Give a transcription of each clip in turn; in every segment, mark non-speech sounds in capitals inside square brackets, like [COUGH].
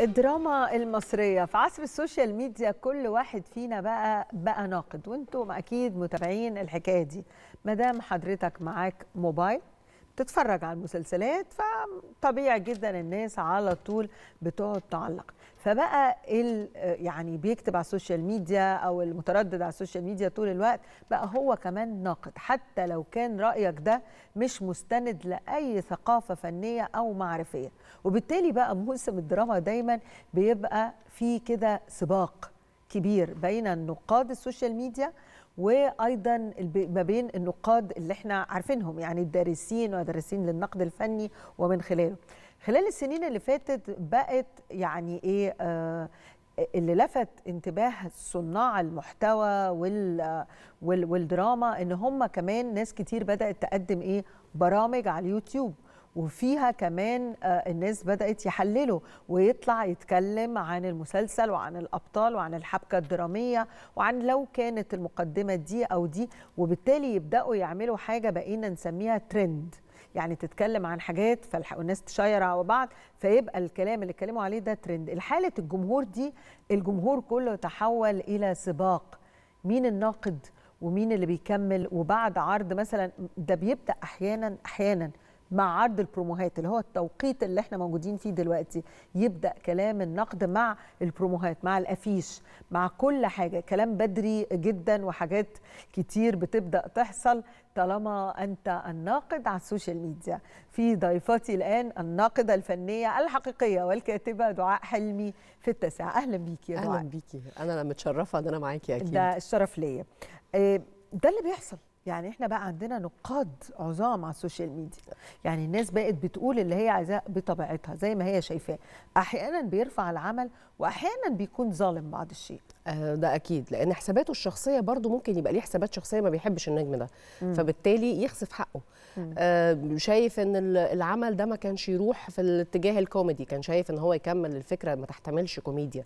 الدراما المصريه في عصر السوشيال ميديا كل واحد فينا بقى بقى ناقد وانتم اكيد متابعين الحكايه دي ما دام حضرتك معاك موبايل تتفرج على المسلسلات فطبيعي جدا الناس على طول بتقعد تعلق فبقى ال يعني بيكتب على السوشيال ميديا او المتردد على السوشيال ميديا طول الوقت بقى هو كمان ناقد حتى لو كان رايك ده مش مستند لاي ثقافه فنيه او معرفيه وبالتالي بقى موسم الدراما دايما بيبقى في كده سباق كبير بين النقاد السوشيال ميديا وايضا ما بين النقاد اللي احنا عارفينهم يعني الدارسين ودارسين للنقد الفني ومن خلاله خلال السنين اللي فاتت بقت يعني ايه آه اللي لفت انتباه صناع المحتوى وال وال والدراما ان هم كمان ناس كتير بدات تقدم ايه برامج على اليوتيوب وفيها كمان آه، الناس بدأت يحللوا ويطلع يتكلم عن المسلسل وعن الأبطال وعن الحبكة الدرامية وعن لو كانت المقدمة دي أو دي وبالتالي يبدأوا يعملوا حاجة بقينا نسميها ترند يعني تتكلم عن حاجات فالناس تشير على بعض فيبقى الكلام اللي اتكلموا عليه ده ترند الحالة الجمهور دي الجمهور كله تحول إلى سباق مين الناقد ومين اللي بيكمل وبعد عرض مثلا ده بيبدأ أحيانا أحيانا مع عرض البروموهات اللي هو التوقيت اللي احنا موجودين فيه دلوقتي يبدا كلام النقد مع البروموهات مع الافيش مع كل حاجه كلام بدري جدا وحاجات كتير بتبدا تحصل طالما انت الناقد على السوشيال ميديا في ضيفتي الان الناقده الفنيه الحقيقيه والكاتبه دعاء حلمي في التاسعه اهلا بيكي يا دعاء اهلا بيكي انا متشرفه ان انا معاكي اكيد ده الشرف ليا إيه، ده اللي بيحصل يعني احنا بقى عندنا نقاد عظام على السوشيال ميديا يعني الناس بقت بتقول اللي هي عايزاه بطبيعتها زي ما هي شايفاه احيانا بيرفع العمل واحيانا بيكون ظالم بعض الشيء آه، ده اكيد لان حساباته الشخصيه برضو ممكن يبقى ليه حسابات شخصيه ما بيحبش النجم ده مم. فبالتالي يخسف حقه مم. آه، شايف ان العمل ده ما كانش يروح في الاتجاه الكوميدي كان شايف ان هو يكمل الفكره ما تحتملش كوميديا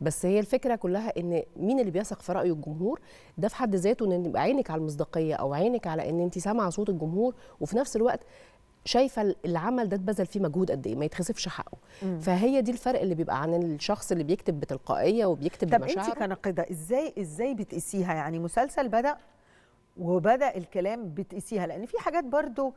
بس هي الفكره كلها ان مين اللي بيثق في رايه الجمهور ده في حد ذاته ان يبقى عينك على المصداقيه او عينك على ان انت سامعه صوت الجمهور وفي نفس الوقت شايفه العمل ده اتبذل فيه مجهود قد ايه ما يتخسفش حقه مم. فهي دي الفرق اللي بيبقى عن الشخص اللي بيكتب بتلقائيه وبيكتب طب بمشاعره طب انت كناقده ازاي ازاي بتقيسيها يعني مسلسل بدا وبدا الكلام بتقيسيها لان في حاجات برضو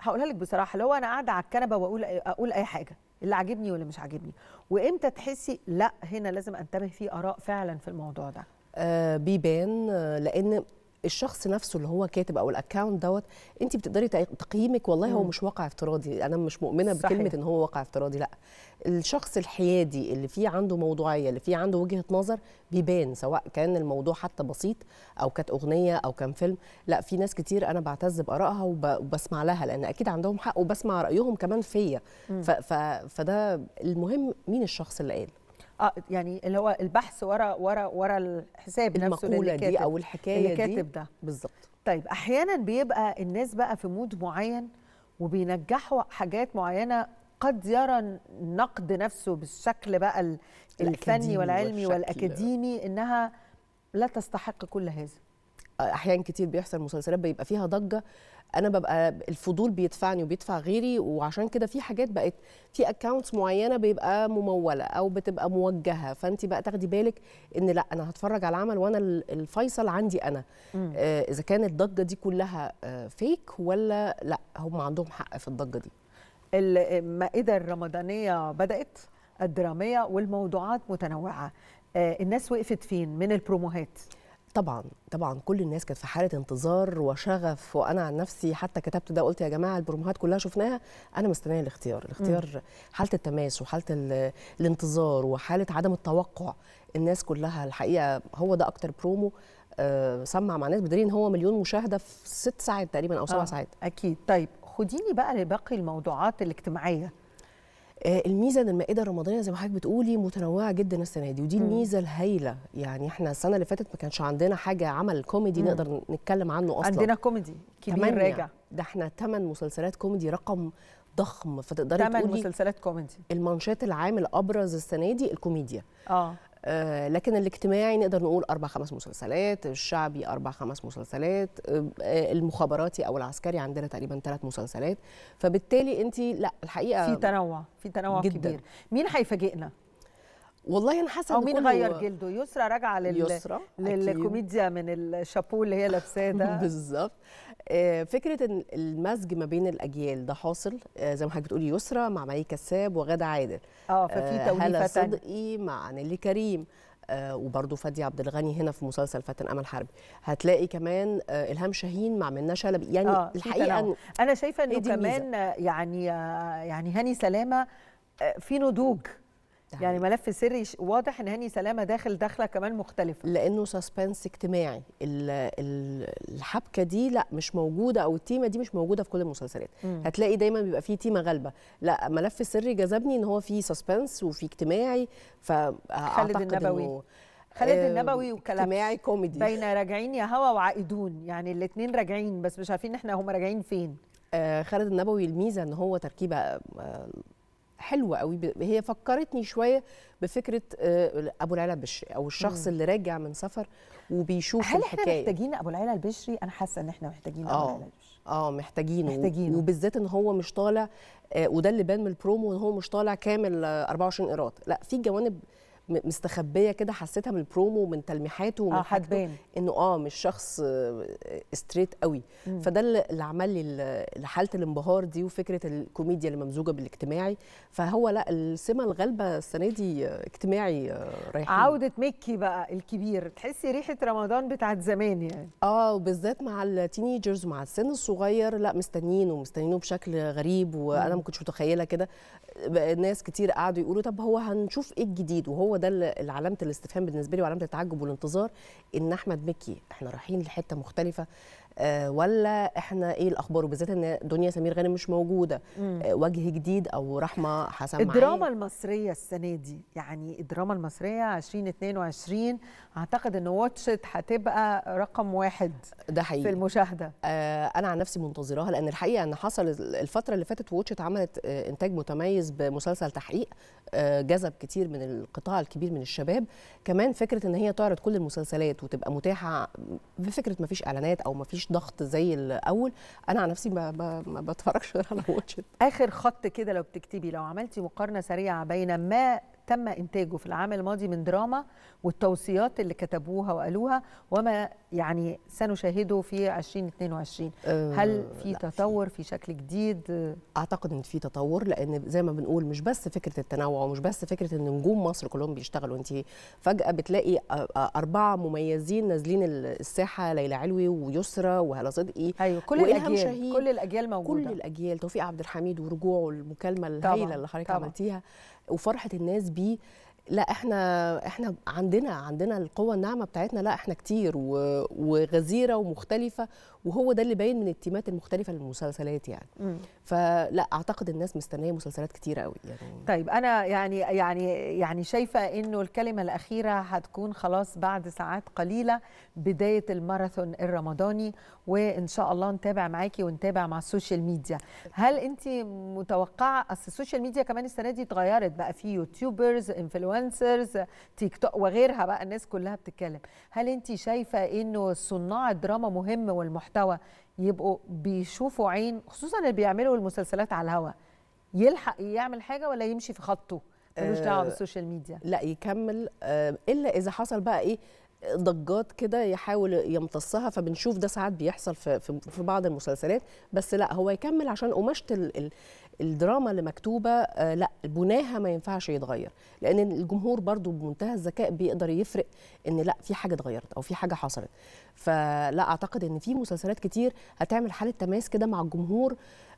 هقولها لك بصراحه لو انا قاعده على الكنبه واقول اقول اي حاجه اللي عاجبني واللي مش عاجبني وامتى تحسي لا هنا لازم انتبه في اراء فعلا في الموضوع ده آه بيبان آه، لان الشخص نفسه اللي هو كاتب او الاكونت دوت انت بتقدري تقييمك والله هو مش واقع افتراضي انا مش مؤمنه صحيح. بكلمه ان هو واقع افتراضي لا الشخص الحيادي اللي فيه عنده موضوعيه اللي فيه عنده وجهه نظر بيبان سواء كان الموضوع حتى بسيط او كانت اغنيه او كان فيلم لا في ناس كتير انا بعتز بارائها وبسمع لها لان اكيد عندهم حق وبسمع رايهم كمان فيا فده المهم مين الشخص اللي قال اه يعني اللي هو البحث ورا ورا ورا الحساب نفسه المقوله دي او الحكايه اللي كاتب ده بالظبط طيب احيانا بيبقى الناس بقى في مود معين وبينجحوا حاجات معينه قد يرى النقد نفسه بالشكل بقى الفني والعلمي والاكاديمي انها لا تستحق كل هذا احيان كتير بيحصل مسلسلات بيبقى فيها ضجه انا ببقى الفضول بيدفعني وبيدفع غيري وعشان كده في حاجات بقت في اكونتس معينه بيبقى مموله او بتبقى موجهه فانت بقى تاخدي بالك ان لا انا هتفرج على العمل وانا الفيصل عندي انا آه اذا كانت الضجه دي كلها آه فيك ولا لا هم عندهم حق في الضجه دي المائده الرمضانيه بدات الدراميه والموضوعات متنوعه آه الناس وقفت فين من البروموهات طبعا طبعا كل الناس كانت في حاله انتظار وشغف وانا عن نفسي حتى كتبت ده قلت يا جماعه البروموهات كلها شفناها انا مستنيه الاختيار الاختيار م. حاله التماس وحاله الانتظار وحاله عدم التوقع الناس كلها الحقيقه هو ده اكتر برومو آه، سمع مع ناس بدليل ان هو مليون مشاهده في ست ساعات تقريبا او سبع آه ساعات اكيد طيب خديني بقى لباقي الموضوعات الاجتماعيه آه، الميزه ان المائده الرمضانيه زي ما حضرتك بتقولي متنوعه جدا السنه دي ودي الميزه الهايله يعني احنا السنه اللي فاتت ما كانش عندنا حاجه عمل كوميدي مم. نقدر نتكلم عنه اصلا عندنا كوميدي كبير راجع ده احنا ثمان مسلسلات كوميدي رقم ضخم فتقدري تقولي مسلسلات كوميدي المانشات العام الابرز السنه دي الكوميديا اه آه، لكن الاجتماعي نقدر نقول أربع خمس مسلسلات الشعبي أربع خمس مسلسلات آه، آه، المخابراتي أو العسكري عندنا تقريبا ثلاث مسلسلات فبالتالي أنت لا الحقيقة في تنوع في تنوع جداً. كبير مين هيفاجئنا والله انا حاسه مين غير جلده يسرا راجعه لل... للكوميديا من الشابو اللي هي لابساه ده [LAUGHS] بالظبط آه، فكره ان المزج ما بين الاجيال ده حاصل آه، زي ما حضرتك بتقولي يسرا مع مي كساب وغاده عادل اه ففي آه، توليفه هلا صدقي مع نيلي كريم وبرضه فادي عبد الغني هنا في مسلسل فتن امل حربي هتلاقي كمان الهام شاهين مع منى شلبي يعني آه الحقيقه أن انا شايفه انه كمان يعني يعني هاني سلامه في نضوج يعني ملف سري واضح ان هاني سلامه داخل داخله كمان مختلفه لانه سسبنس اجتماعي الحبكه دي لا مش موجوده او التيمه دي مش موجوده في كل المسلسلات مم. هتلاقي دايما بيبقى فيه تيمه غالبه لا ملف سري جذبني ان هو فيه سسبنس وفيه اجتماعي فاعتقد خالد النبوي آه، خالد النبوي وكلام اجتماعي كوميدي بين راجعين يا هوا وعائدون يعني الاثنين راجعين بس مش عارفين احنا هم راجعين فين آه خالد النبوي الميزه ان هو تركيبه آه حلوه قوي هي فكرتني شويه بفكره آه، ابو العلا البشري او الشخص مم. اللي راجع من سفر وبيشوف هل الحكايه هل احنا محتاجين ابو العلا البشري انا حاسه ان احنا محتاجين ابو آه. العلا البشري اه محتاجينه محتاجينه وبالذات ان هو مش طالع آه، وده اللي بان من البرومو ان هو مش طالع كامل 24 ايراد لا في جوانب مستخبيه كده حسيتها من البرومو ومن تلميحاته ومن آه حاجته انه اه مش شخص ستريت آه، قوي مم. فده اللي عمل لي حاله الانبهار دي وفكره الكوميديا الممزوجه بالاجتماعي فهو لا السمه الغالبه السنه دي آه، اجتماعي آه، رايحين عوده مكي بقى الكبير تحسي ريحه رمضان بتاعت زمان يعني اه وبالذات مع التينيجرز مع السن الصغير لا مستنيينه مستنيينه بشكل غريب وانا ما كنتش متخيله كده ناس كتير قعدوا يقولوا طب هو هنشوف ايه الجديد وهو ده اللي علامه الاستفهام بالنسبه لي وعلامه التعجب والانتظار ان احمد مكي احنا رايحين لحته مختلفه آه، ولا احنا ايه الاخبار وبالذات ان دنيا سمير غانم مش موجوده آه، وجه جديد او رحمه حسن الدراما معي. المصريه السنه دي يعني الدراما المصريه 2022 اعتقد ان واتشت هتبقى رقم واحد ده حقيقي في المشاهده آه انا عن نفسي منتظراها لان الحقيقه ان حصل الفتره اللي فاتت واتشت عملت آه، انتاج متميز بمسلسل تحقيق آه جذب كتير من القطاع الكبير من الشباب كمان فكره ان هي تعرض كل المسلسلات وتبقى متاحه بفكره ما فيش اعلانات او ما فيش مفيش ضغط زي الاول انا على نفسي ما ما, بتفرجش على واتش اخر خط كده لو بتكتبي لو عملتي مقارنه سريعه بين ما تم إنتاجه في العام الماضي من دراما والتوصيات اللي كتبوها وقالوها وما يعني سنشاهده في 2022 أه، هل في تطور في شكل جديد؟ أعتقد إن في تطور لأن زي ما بنقول مش بس فكرة التنوع ومش بس فكرة إن نجوم مصر كلهم بيشتغلوا أنت فجأة بتلاقي أربعة مميزين نازلين الساحة ليلى علوي ويسرى وهلا صدقي أيوة كل الأجيال كل الأجيال موجودة كل الأجيال توفيق عبد الحميد ورجوعه المكالمة الهائلة اللي حضرتك عملتيها وفرحه الناس بيه لا احنا احنا عندنا عندنا القوه الناعمه بتاعتنا لا احنا كتير وغزيره ومختلفه وهو ده اللي باين من التيمات المختلفه للمسلسلات يعني مم. فلا اعتقد الناس مستنيه مسلسلات كتير قوي يعني طيب انا يعني يعني يعني شايفه انه الكلمه الاخيره هتكون خلاص بعد ساعات قليله بدايه الماراثون الرمضاني وان شاء الله نتابع معاكي ونتابع مع السوشيال ميديا هل انت متوقعه اصل السوشيال ميديا كمان السنه دي اتغيرت بقى في يوتيوبرز انفلونسرز انفلونسرز تيك توك وغيرها بقى الناس كلها بتتكلم هل انت شايفه انه صناع الدراما مهم والمحتوى يبقوا بيشوفوا عين خصوصا اللي بيعملوا المسلسلات على الهوا يلحق يعمل حاجه ولا يمشي في خطه ملوش دعوه آه، بالسوشيال ميديا لا يكمل آه، الا اذا حصل بقى ايه ضجات كده يحاول يمتصها فبنشوف ده ساعات بيحصل في, في, في بعض المسلسلات بس لا هو يكمل عشان قماشه الدراما اللي مكتوبه آه، لا بناها ما ينفعش يتغير لان الجمهور برضو بمنتهى الذكاء بيقدر يفرق ان لا في حاجه اتغيرت او في حاجه حصلت فلا اعتقد ان في مسلسلات كتير هتعمل حاله تماس كده مع الجمهور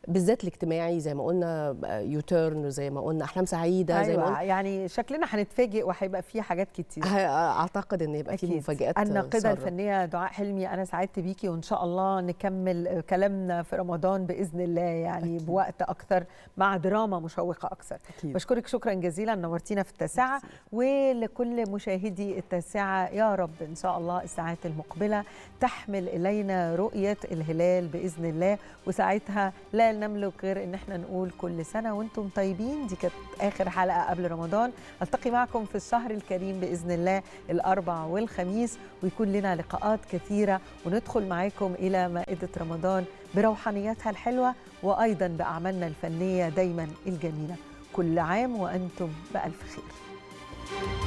بالذات الاجتماعي زي ما قلنا يوتيرن آه، زي ما قلنا احلام سعيده زي ما أيوة، قلنا يعني شكلنا هنتفاجئ وهيبقى في حاجات كتير آه، اعتقد ان يبقى في مفاجات الناقده الفنيه دعاء حلمي انا سعدت بيكي وان شاء الله نكمل كلامنا في رمضان باذن الله يعني أكيد. بوقت اكتر مع دراما مشوقه اكثر أكيد. بشكرك شكرا جزيلا نورتينا في التاسعه ولكل مشاهدي التاسعه يا رب ان شاء الله الساعات المقبله تحمل الينا رؤيه الهلال باذن الله وساعتها لا نملك غير ان احنا نقول كل سنه وانتم طيبين دي كانت اخر حلقه قبل رمضان التقي معكم في الشهر الكريم باذن الله الاربع والخميس ويكون لنا لقاءات كثيره وندخل معاكم الى مائده رمضان بروحانيتها الحلوة وأيضا بأعمالنا الفنية دايما الجميلة كل عام وأنتم بألف خير